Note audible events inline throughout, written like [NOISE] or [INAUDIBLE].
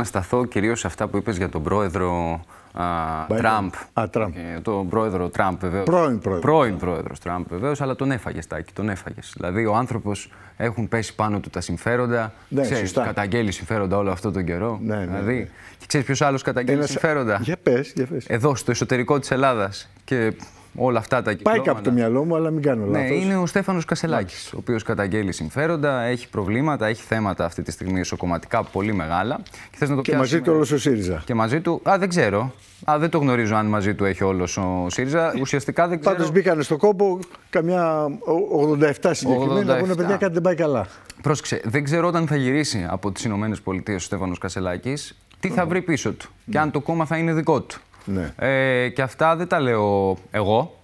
Να σταθώ κυρίως σε αυτά που είπες για τον πρόεδρο α, Τραμπ. Α, Τραμπ. τον πρόεδρο Τραμπ βεβαίως. Πρώην πρόεδρος. Πρώην πρόεδρος Τραμπ βεβαίως, αλλά τον έφαγες Τάκη, τον έφαγες. Δηλαδή ο άνθρωπος έχουν πέσει πάνω του τα συμφέροντα. Ναι, ξέρεις, σωστά. καταγγέλει συμφέροντα όλο αυτό τον καιρό. Ναι, ναι, δηλαδή, ναι. Και ξέρεις ποιος άλλος καταγγέλει Ένας... συμφέροντα. Για πες, για πες. Εδώ στο εσωτερικό της Ελλάδας. Και όλα αυτά τα κυκλώματα. Πάει κάπου το μυαλό μου, αλλά μην κάνω ναι, λάθος. Ναι, είναι ο Στέφανος Κασελάκης, ο οποίος καταγγέλει συμφέροντα, έχει προβλήματα, έχει θέματα αυτή τη στιγμή ισοκομματικά πολύ μεγάλα. Και, θες να το και μαζί του όλος ο ΣΥΡΙΖΑ. Και μαζί του. Α, δεν ξέρω. Α, δεν το γνωρίζω αν μαζί του έχει όλος ο ΣΥΡΙΖΑ. Ε, Ουσιαστικά δεν ξέρω. Πάντως μπήκαν στο κόπο καμιά 87 συγκεκριμένα. που είναι παιδιά κάτι δεν πάει καλά. Πρόσεξε, δεν ξέρω όταν θα γυρίσει από τις ΗΠΑ ο Στέφανος Κασελάκης, τι θα βρει πίσω του και αν το κόμμα θα είναι δικό του. Ναι. Ε, και αυτά δεν τα λέω εγώ.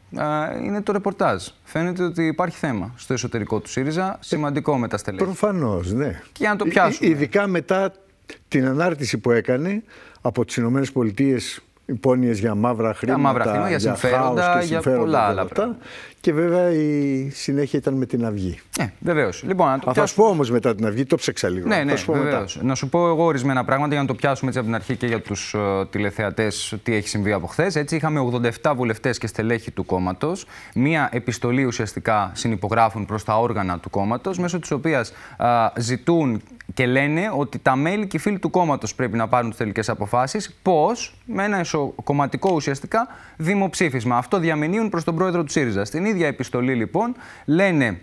είναι το ρεπορτάζ. Φαίνεται ότι υπάρχει θέμα στο εσωτερικό του ΣΥΡΙΖΑ. Σημαντικό με τα στελέχη. Προφανώς, ναι. Και αν το ε, πιάσουμε. Ε, ειδικά μετά την ανάρτηση που έκανε από τις ΗΠΑ Υπόνοιες για μαύρα χρήματα, για, μαύρα συμφέροντα, και συμφέροντα, για πολλά άλλα πράγματα. Και βέβαια η συνέχεια ήταν με την Αυγή. Ναι, βεβαίως. Λοιπόν, να το... Α, θα σου πω όμως μετά την Αυγή, το ψέξα λίγο. Ναι, ναι, Να σου πω εγώ ορισμένα πράγματα για να το πιάσουμε έτσι από την αρχή και για τους uh, ε, τηλεθεατές τι έχει συμβεί από χθες. Έτσι, είχαμε 87 βουλευτές και στελέχη του κόμματος. Μία επιστολή ουσιαστικά συνυπογράφουν προς τα όργανα του κόμματος, μέσω της οποίας ζητούν και λένε ότι τα μέλη και οι φίλοι του κόμματος πρέπει να πάρουν τις τελικές αποφάσεις. Πώς, με ένα ισοκομματικό ουσιαστικά δημοψήφισμα. Αυτό διαμηνύουν προς τον πρόεδρο του ΣΥΡΙΖΑ. Στην ίδια επιστολή λοιπόν λένε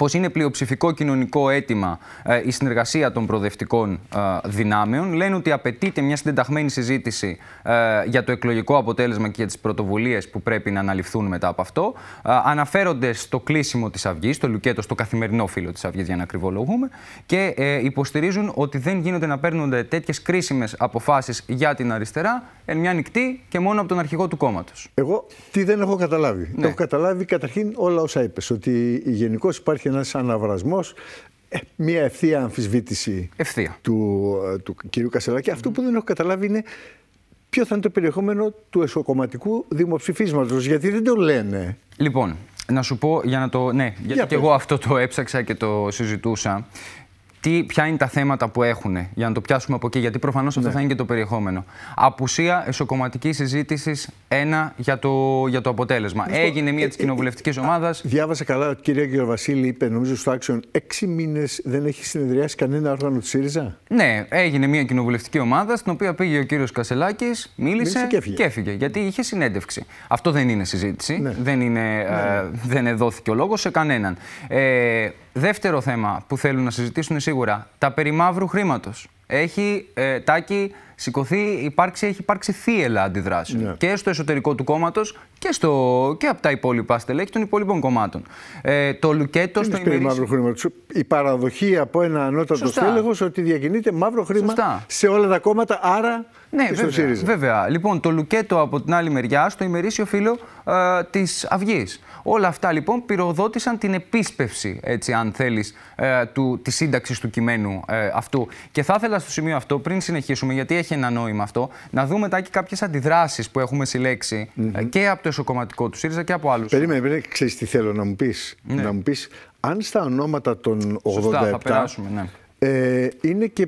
πω είναι πλειοψηφικό κοινωνικό αίτημα ε, η συνεργασία των προοδευτικών ε, δυνάμεων. Λένε ότι απαιτείται μια συντεταγμένη συζήτηση ε, για το εκλογικό αποτέλεσμα και για τις πρωτοβουλίες που πρέπει να αναλυφθούν μετά από αυτό. Ε, αναφέρονται στο κλείσιμο της Αυγής, στο Λουκέτο, στο καθημερινό φύλλο της Αυγής, για να ακριβολογούμε, και ε, υποστηρίζουν ότι δεν γίνονται να παίρνονται τέτοιες κρίσιμες αποφάσεις για την αριστερά εν μια νυχτή και μόνο από τον αρχηγό του κόμματος. Εγώ τι δεν έχω καταλάβει. Ναι. Έχω καταλάβει καταρχήν όλα όσα είπες, ότι γενικώς υπάρχει ένας αναβρασμός ε, μια ευθεία αμφισβήτηση ευθεία. Του, ε, του κυρίου Κασελάκη. Αυτό που δεν έχω καταλάβει είναι ποιο θα είναι το περιεχόμενο του εσωκομματικού δημοψηφίσματος, γιατί δεν το λένε. Λοιπόν, να σου πω για να το... Ναι, γιατί και εγώ αυτό το έψαξα και το συζητούσα τι, ποια είναι τα θέματα που έχουν, για να το πιάσουμε από εκεί, γιατί προφανώς ναι. αυτό θα είναι και το περιεχόμενο. Απουσία εσωκομματικής συζήτησης ένα για το, για το αποτέλεσμα. Έγινε μία ε, της ε, κοινοβουλευτική ομάδα. Διάβασα καλά ότι η κυρία Γεωργασίλη είπε, νομίζω στο Άξιον, έξι μήνες δεν έχει συνεδριάσει κανένα όργανο του ΣΥΡΙΖΑ. Ναι, έγινε μία κοινοβουλευτική ομάδα, στην οποία πήγε ο κύριος Κασελάκης, μίλησε, μίλησε και, έφυγε. Γιατί είχε συνέντευξη. Αυτό δεν είναι συζήτηση. Ναι. Δεν, είναι, ναι. Ε, δεν ο λόγος σε κανέναν. Ε, Δεύτερο θέμα που θέλουν να συζητήσουν σίγουρα, τα περί μαύρου χρήματος. Έχει, ε, τάκι, σηκωθεί, υπάρξει, έχει υπάρξει θύελα αντιδράσεων. Ναι. Και στο εσωτερικό του κόμματος και, στο, και από τα υπόλοιπα στελέχη των υπόλοιπων κομμάτων. Ε, το Λουκέτο στο ημερήσιο. μαύρο χρήμα. Η παραδοχή από ένα ανώτατο στέλεχος ότι διακινείται μαύρο χρήμα Σωστά. σε όλα τα κόμματα, άρα. Ναι, και βέβαια, βέβαια. Λοιπόν, το Λουκέτο από την άλλη μεριά, στο ημερήσιο φίλο ε, της Αυγής. Όλα αυτά λοιπόν πυροδότησαν την επίσπευση, έτσι, αν θέλεις, ε, της σύνταξης του κειμένου ε, αυτού. Και θα ήθελα στο σημείο αυτό, πριν συνεχίσουμε, γιατί έχει ένα νόημα αυτό, να δούμε και κάποιες αντιδράσεις που έχουμε συλλέξει ε, και από το εσωκομματικό του ΣΥΡΙΖΑ και από άλλους. Περίμενε, περίμενε, ξέρεις τι θέλω να μου πεις. Ναι. Να μου αν στα ονόματα των 87. Σωστά, θα περάσουμε, ναι. Ε, είναι και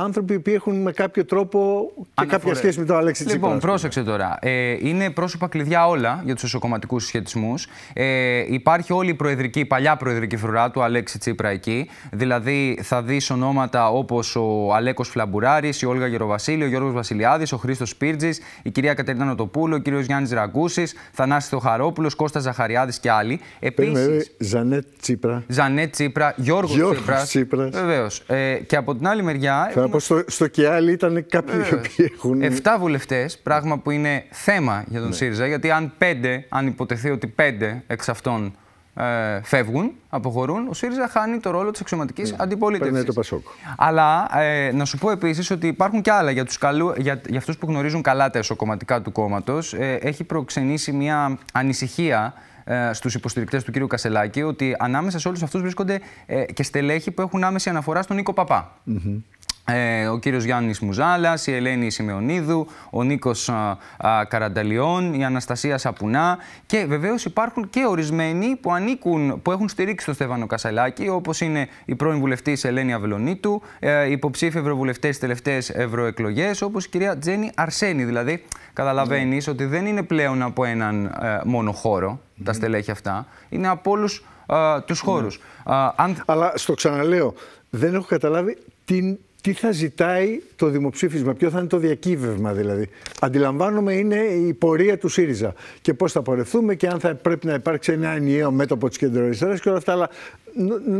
άνθρωποι που έχουν με κάποιο τρόπο και κάποια σχέση με τον Αλέξη Τσίπρα. Λοιπόν, πρόσεξε τώρα. Ε, είναι πρόσωπα κλειδιά όλα για τους εσωκομματικούς συσχετισμού. Ε, υπάρχει όλη η προεδρική, η παλιά προεδρική φρουρά του Αλέξη Τσίπρα εκεί. Δηλαδή θα δεις ονόματα όπως ο Αλέκος Φλαμπουράρη, η Όλγα Γεροβασίλη, ο Γιώργος Βασιλιάδης, ο Χρήστος Πίρτζη, η κυρία Κατερίνα Νοτοπούλου, ο κύριος Γιάννης Ραγκούσης, Θανάσης Θοχαρόπουλο, Κώστας Ζαχαριάδης και άλλοι. Επίσης. Ε, Τσίπρα. Τσίπρα, Γιώργος Τσίπρα. Βεβαίως. Ε, και από την άλλη μεριά στο, στο Κιάλι ήταν κάποιοι ναι. οι οποίοι έχουν. 7 βουλευτές, πράγμα που είναι θέμα για τον ναι. ΣΥΡΙΖΑ, γιατί αν 5, αν υποτεθεί ότι 5 εξ αυτών ε, φεύγουν, αποχωρούν, ο ΣΥΡΙΖΑ χάνει το ρόλο της αξιωματικής ναι. αντιπολίτευσης. το Πασόκ. Αλλά ε, να σου πω επίσης ότι υπάρχουν και άλλα για, τους για, για αυτούς που γνωρίζουν καλά τα εσωκομματικά του κόμματος. Ε, έχει προξενήσει μια ανησυχία ε, στους υποστηρικτές του κ. Κασελάκη ότι ανάμεσα σε όλους αυτούς βρίσκονται ε, και στελέχοι που έχουν άμεση αναφορά στον Νίκο Παπά. Mm -hmm ε, ο κύριος Γιάννης Μουζάλας, η Ελένη Σιμεωνίδου, ο Νίκος Καρανταλιών, η Αναστασία Σαπουνά και βεβαίως υπάρχουν και ορισμένοι που ανήκουν, που έχουν στηρίξει τον Στέφανο Κασαλάκη όπως είναι η πρώην βουλευτής Ελένη Αβελονίτου, ε, υποψήφοι ευρωβουλευτές τελευταίες τελευταίες ευρωεκλογές όπως η κυρία Τζένι Αρσένη. Δηλαδή καταλαβαίνεις ναι. ότι δεν είναι πλέον από έναν ε, μόνο χώρο τα ναι. στελέχη αυτά, είναι από όλους ε, τους ναι. χώρους. Αλλά στο ξαναλέω, δεν έχω καταλάβει την τι θα ζητάει το δημοψήφισμα, ποιο θα είναι το διακύβευμα δηλαδή. Αντιλαμβάνομαι είναι η πορεία του ΣΥΡΙΖΑ και πώς θα πορευθούμε και αν θα πρέπει να υπάρξει ένα ενιαίο μέτωπο της κεντροαριστεράς και όλα αυτά, αλλά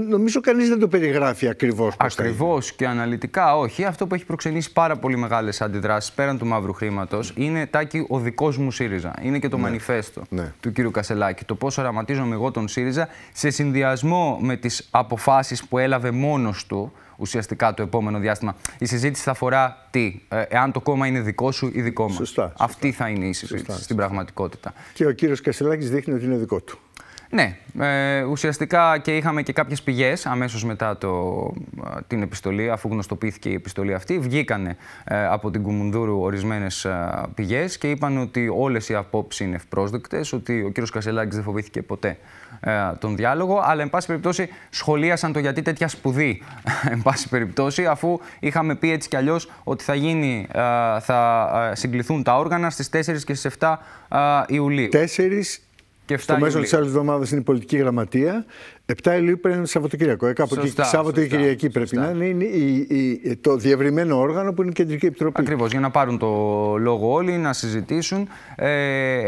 νομίζω κανείς δεν το περιγράφει ακριβώς. Ακριβώς και αναλυτικά όχι. Αυτό που έχει προξενήσει πάρα πολύ μεγάλες αντιδράσεις πέραν του μαύρου χρήματος είναι τάκι ο δικός μου ΣΥΡΙΖΑ. Είναι και το ναι. μανιφέστο ναι. του κ. Κασελάκη. Το πώς οραματίζομαι εγώ τον ΣΥΡΙΖΑ σε συνδυασμό με τις αποφάσεις που έλαβε μόνος του ουσιαστικά το επόμενο διάστημα. Η συζήτηση θα αφορά τι, ε, εάν το κόμμα είναι δικό σου ή δικό μας. Αυτή θα είναι η συζήτηση στην πραγματικότητα. Και ο κύριος Κασελάκης δείχνει ότι είναι δικό του. Ναι, ε, ουσιαστικά και είχαμε και κάποιες πηγές αμέσως μετά το, ε, την επιστολή, αφού γνωστοποιήθηκε η επιστολή αυτή. Βγήκανε ε, από την Κουμουνδούρου ορισμένες ε, πηγές και είπαν ότι όλες οι απόψεις είναι ευπρόσδεκτες, ότι ο κύριος Κασελάκης δεν φοβήθηκε ποτέ τον διάλογο, αλλά εν πάση περιπτώσει σχολίασαν το γιατί τέτοια σπουδή, [LAUGHS] εν πάση περιπτώσει, αφού είχαμε πει έτσι κι αλλιώς ότι θα, γίνει, θα συγκληθούν τα όργανα στις 4 και στις 7 Ιουλίου. 4 και Στο μέσο της άλλης εβδομάδας είναι η πολιτική γραμματεία. 7 Ιουλίου πρέπει να είναι Σαββατοκύριακο. Ε, κάπου εκεί, Σάββατο Κυριακή πρέπει να είναι η, το διευρυμένο όργανο που είναι η Κεντρική Επιτροπή. Ακριβώς, για να πάρουν το λόγο όλοι, να συζητήσουν. Ε,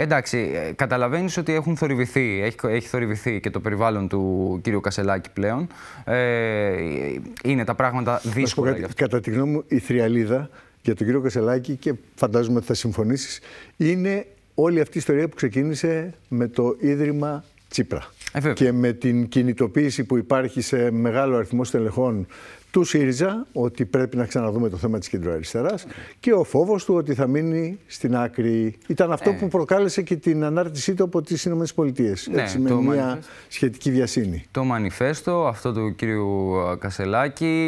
εντάξει, ε, καταλαβαίνεις ότι έχουν θορυβηθεί, έχει, έχει θορυβηθεί και το περιβάλλον του κ. Κασελάκη πλέον. Ε, είναι τα πράγματα δύσκολα. Πω, κατά τη γνώμη μου, η θριαλίδα για τον κύριο Κασελάκη και φαντάζομαι ότι θα συμφωνήσεις, είναι όλη αυτή η ιστορία που ξεκίνησε με το Ίδρυμα Τσίπρα. Ε, και με την κινητοποίηση που υπάρχει σε μεγάλο αριθμό στελεχών του ΣΥΡΙΖΑ ότι πρέπει να ξαναδούμε το θέμα της κεντροαριστεράς ε. και ο φόβος του ότι θα μείνει στην άκρη. Ήταν αυτό ε. που προκάλεσε και την ανάρτησή του από τις ΗΠΑ, ναι, έτσι, με μια σχετική διασύνη. Το μανιφέστο, αυτό του κ. Κασελάκη,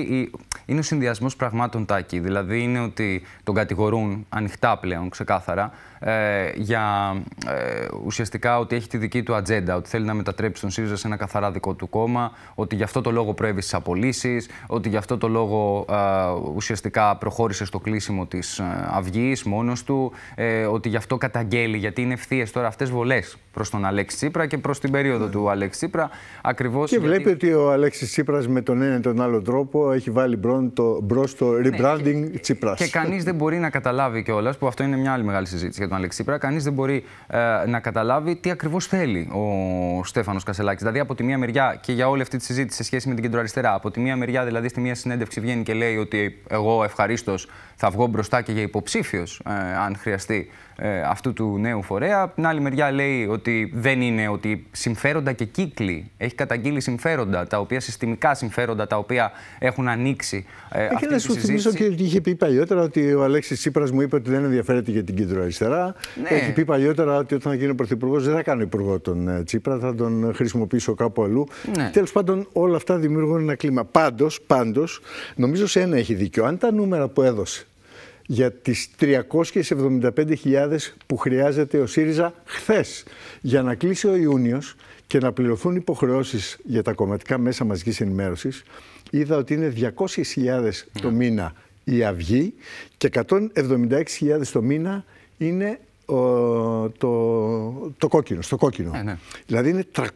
είναι ο συνδυασμός πραγμάτων τάκη. Δηλαδή είναι ότι τον κατηγορούν ανοιχτά πλέον, ξεκάθαρα, ε, για ε, ουσιαστικά ότι έχει τη δική του ατζέντα, ότι θέλει να μετατρέψει τον ΣΥΡΙΖΑ σε ένα καθαρά δικό του κόμμα, ότι γι' αυτό το λόγο προέβη στις απολύσεις, ότι γι' αυτό το λόγο ε, ουσιαστικά προχώρησε στο κλείσιμο της ε, Αυγής μόνος του, ότι γι' αυτό καταγγέλει, γιατί είναι ευθείες τώρα αυτές βολές προς τον Αλέξη Τσίπρα και προς την περίοδο του Αλέξη Τσίπρα. και βλέπει ότι ο Αλέξης Τσίπρας με τον ένα ή τον άλλο τρόπο έχει βάλει μπρο το, μπρος το ναι, rebranding ναι, Τσίπρας. Και, και κανείς δεν μπορεί να καταλάβει κιόλας, που αυτό είναι μια άλλη μεγάλη συζήτηση τον Αλεξίπρα, κανείς δεν μπορεί ε, να καταλάβει τι ακριβώς θέλει ο Στέφανος Κασελάκης. Δηλαδή, από τη μία μεριά και για όλη αυτή τη συζήτηση σε σχέση με την κεντροαριστερά, από τη μία μεριά, δηλαδή, στη μία συνέντευξη βγαίνει και λέει ότι εγώ ευχαρίστως θα βγω μπροστά και για υποψήφιος, ε, αν χρειαστεί, ε, αυτού του νέου φορέα. Από την άλλη μεριά λέει ότι δεν είναι ότι συμφέροντα και κύκλοι. Έχει καταγγείλει συμφέροντα, τα οποία συστημικά συμφέροντα, τα οποία έχουν ανοίξει ε, ε αυτή τη συζήτηση. Και να σου θυμίσω και είχε πει παλιότερα ότι ο Αλέξης Τσίπρας μου είπε ότι δεν ενδιαφέρεται για την κεντροαριστερά. Ναι. Έχει πει παλιότερα ότι όταν γίνει γίνω πρωθυπουργός δεν θα κάνω υπουργό τον ε, Τσίπρα, θα τον χρησιμοποιήσω κάπου αλλού. Ναι. Τέλος πάντων, όλα αυτά δημιουργούν ένα κλίμα. Πάντως, νομίζω σε ένα έχει δίκιο. Αν τα νούμερα που έδωσε για τις 375.000 που χρειάζεται ο ΣΥΡΙΖΑ χθες για να κλείσει ο Ιούνιος και να πληρωθούν υποχρεώσεις για τα κομματικά μέσα μαζικής ενημέρωσης. Είδα ότι είναι 200.000 ναι. το μήνα η Αυγή και 176.000 το μήνα είναι το, το κόκκινο, στο κόκκινο. Ε, ναι. Δηλαδή είναι 376.000.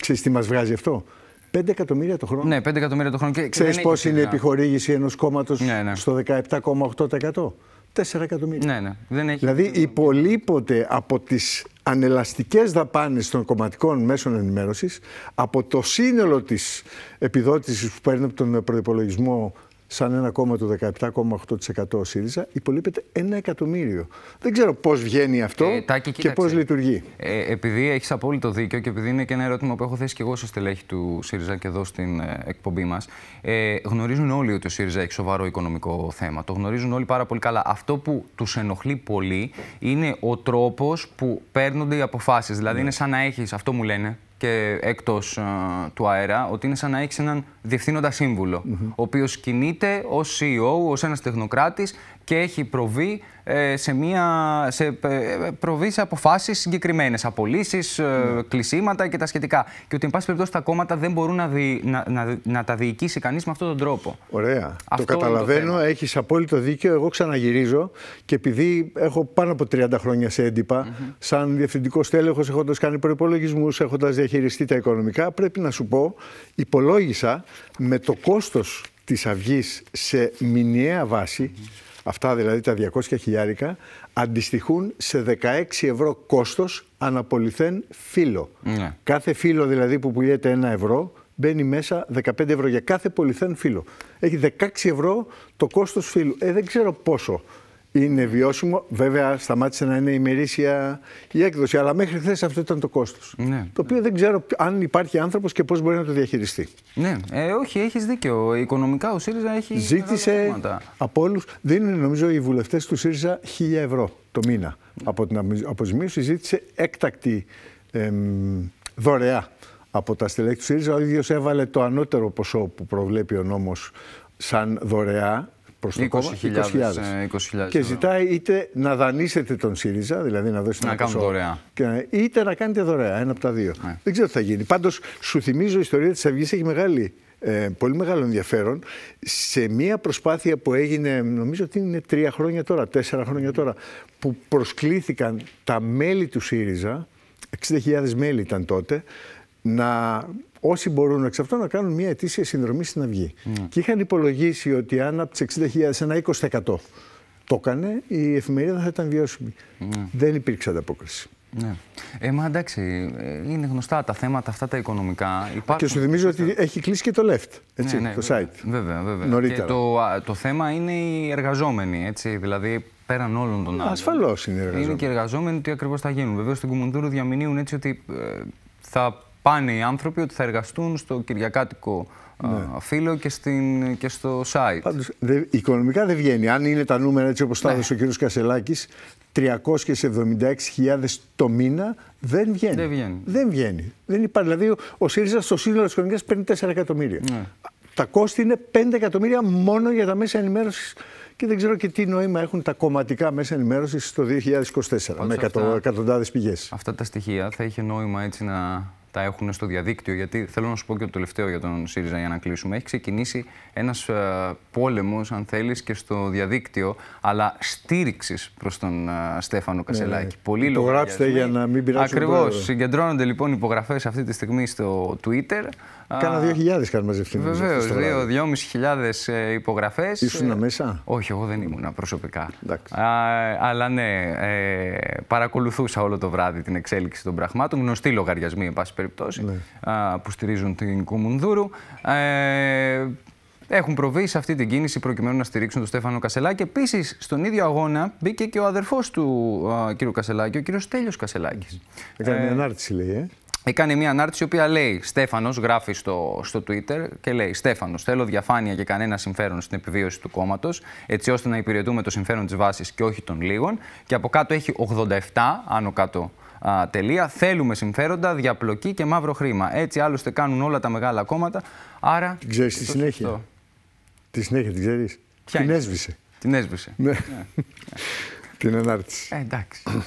Ξέρεις τι μας βγάζει αυτό. 5 εκατομμύρια το χρόνο. Ναι, 5 εκατομμύρια το χρόνο. Ξέρει πώς είναι η επιχορήγηση ενός κόμματος ναι, ναι. στο 17,8%. 4 εκατομμύρια. Ναι, ναι. Δεν έχει... Δηλαδή υπολείπονται από τις ανελαστικές δαπάνες των κομματικών μέσων ενημέρωσης από το σύνολο της επιδότησης που παίρνει από τον προπολογισμό σαν ένα κόμμα το 17,8% ο ΣΥΡΙΖΑ, υπολείπεται ένα εκατομμύριο. Δεν ξέρω πώς βγαίνει αυτό ε, και πώς λειτουργεί. Ε, επειδή έχεις απόλυτο δίκιο και επειδή είναι και ένα ερώτημα που έχω θέσει και εγώ στο στελέχη του ΣΥΡΙΖΑ και εδώ στην ε, εκπομπή μας, ε, γνωρίζουν όλοι ότι ο ΣΥΡΙΖΑ έχει σοβαρό οικονομικό θέμα. Το γνωρίζουν όλοι πάρα πολύ καλά. Αυτό που τους ενοχλεί πολύ είναι ο τρόπος που παίρνονται οι αποφάσεις. Δηλαδή, ναι. είναι σαν να έχεις, αυτό μου λένε, και εκτός ε, του αέρα, ότι είναι σαν να έχεις έναν διευθύνοντα σύμβουλο, mm ο οποίος κινείται ως CEO, ως ένας τεχνοκράτης και έχει προβεί ε, σε, μια, σε, ε, ε σε αποφάσεις συγκεκριμένες, απολύσεις, ε, mm. κλεισίματα και τα σχετικά. Και ότι, εν πάση περιπτώσει, τα κόμματα δεν μπορούν να, να, να, τα διοικήσει κανείς με αυτόν τον τρόπο. Ωραία. Αυτό το καταλαβαίνω. Έχεις απόλυτο δίκιο. Εγώ ξαναγυρίζω και επειδή έχω πάνω από 30 χρόνια σε έντυπα, σαν διευθυντικός τέλεχο, έχοντας κάνει προπολογισμού, έχοντα διαχειριστεί διαχειριστεί τα οικονομικά, πρέπει να σου πω, υπολόγισα με το κόστος της αυγής σε μηνιαία βάση, αυτά δηλαδή τα 200 χιλιάρικα, αντιστοιχούν σε 16 ευρώ κόστος αναπολιθέν φύλλο. Ναι. Κάθε φύλλο δηλαδή που πουλιέται ένα ευρώ, μπαίνει μέσα 15 ευρώ για κάθε πολυθέν φύλλο. Έχει 16 ευρώ το κόστος φύλλου. Ε, δεν ξέρω πόσο είναι βιώσιμο. Βέβαια, σταμάτησε να είναι ημερήσια η έκδοση. Αλλά μέχρι χθες αυτό ήταν το κόστος. Ναι. Το οποίο δεν ξέρω αν υπάρχει άνθρωπος και πώς μπορεί να το διαχειριστεί. Ναι, ε, όχι, έχεις δίκιο. Οικονομικά ο ΣΥΡΙΖΑ έχει. Ζήτησε από όλους. Δίνουν, νομίζω, οι βουλευτές του ΣΥΡΙΖΑ 1000 ευρώ το μήνα. Από την αποζημίωση ζήτησε έκτακτη εμ, δωρεά από τα στελέχη του ΣΥΡΙΖΑ. Ο ίδιος έβαλε το ανώτερο ποσό που προβλέπει ο νόμος σαν δωρεά προς το 20 κόμμα, 20.000. και ε. ζητάει είτε να δανείσετε τον ΣΥΡΙΖΑ, δηλαδή να δώσετε να κάνετε δωρεά. Και, είτε να κάνετε δωρεά, ένα από τα δύο. Ναι. Δεν ξέρω τι θα γίνει. Πάντως, σου θυμίζω, η ιστορία της Αυγής έχει μεγάλη ε, πολύ μεγάλο ενδιαφέρον σε μια προσπάθεια που έγινε νομίζω ότι είναι τρία χρόνια τώρα, τέσσερα χρόνια τώρα που προσκλήθηκαν τα μέλη του ΣΥΡΙΖΑ 60.000 μέλη ήταν τότε να όσοι μπορούν εξ αυτών να κάνουν μια ετήσια συνδρομή στην Αυγή. Mm. Και είχαν υπολογίσει ότι αν από τις 60.000 ένα 20% το έκανε, η εφημερίδα θα ήταν βιώσιμη. Mm. Δεν υπήρξε ανταπόκριση. Ναι. Ε, μα εντάξει, ε, είναι γνωστά τα θέματα αυτά τα οικονομικά. Υπάρχουν... Και σου θυμίζω ότι έχει κλείσει και το left, έτσι, ναι, το site. Βέβαια, βέβαια. Νωρίτερα. Και το, το θέμα είναι οι εργαζόμενοι, έτσι, δηλαδή πέραν όλων των άλλων. Ασφαλώς είναι οι εργαζόμενοι. Είναι και οι εργαζόμενοι τι ακριβώς θα γίνουν. Βέβαια στην Κουμουντούρου διαμηνύουν έτσι ότι ε, θα πάνε οι άνθρωποι ότι θα εργαστούν στο Κυριακάτικο ναι. φίλο και, και στο site. Πάντως, οικονομικά δεν βγαίνει. Αν είναι τα νούμερα έτσι όπως τα ναι. ο κ. Κασελάκης, 376.000 το μήνα δεν βγαίνει. Δεν βγαίνει. Δεν, βγαίνει. δεν υπάρχει. Δηλαδή ο ΣΥΡΙΖΑ στο σύνολο της οικονομικής παίρνει 4 εκατομμύρια. Ναι. Τα κόστη είναι 5 εκατομμύρια μόνο για τα μέσα ενημέρωσης και δεν ξέρω και τι νόημα έχουν τα κομματικά μέσα ενημέρωσης το 2024 με εκατοντάδες πηγές. Αυτά τα στοιχεία θα είχε νόημα έτσι να τα έχουν στο διαδίκτυο. Γιατί θέλω να σου πω και το τελευταίο για τον ΣΥΡΙΖΑ για να κλείσουμε. Έχει ξεκινήσει ένας ε, πόλεμος, αν θέλεις, και στο διαδίκτυο, αλλά στήριξης προς τον ε, Στέφανο ναι, Κασελάκη. Ναι, Πολύ Υπογράψτε για να μην πειράξουν. Ακριβώ. Συγκεντρώνονται λοιπόν υπογραφές αυτή τη στιγμή στο Twitter. Κάνα δύο χιλιάδες είχαν μαζευτεί. Βεβαίω, δύο, δυόμισι χιλιάδε υπογραφέ. Ήσουν μέσα. Ε, όχι, εγώ δεν ήμουν προσωπικά. Α, αλλά ναι, παρακολουθούσα όλο το βράδυ την εξέλιξη των πραγμάτων. Γνωστοί λογαριασμοί, εν περιπτώσει, ναι. που στηρίζουν την Κουμουνδούρου. Ε, έχουν προβεί σε αυτή την κίνηση προκειμένου να στηρίξουν τον Στέφανο Κασελάκη. Επίσης, στον ίδιο αγώνα μπήκε και ο αδερφός του κ. Κασελάκη, ο κ. Τέλειο Κασελάκης. Έκανε ε, μια ανάρτηση, λέει. Ε. Έκανε μια ανάρτηση η οποία λέει Στέφανος, γράφει στο, στο Twitter και λέει Στέφανος, θέλω διαφάνεια για κανένα συμφέρον στην επιβίωση του κόμματος έτσι ώστε να υπηρετούμε το συμφέρον της βάσης και όχι των λίγων και από κάτω έχει 87 άνω κάτω τελεία. Θέλουμε συμφέροντα, διαπλοκή και μαύρο χρήμα. Έτσι άλλωστε κάνουν όλα τα μεγάλα κόμματα. Άρα. Την ξέρεις τη συνέχεια. Τη συνέχεια την ξέρεις. Την έσβησε. Την έσβησε. Ναι. ναι. Την ενάρτηση. Ε, εντάξει.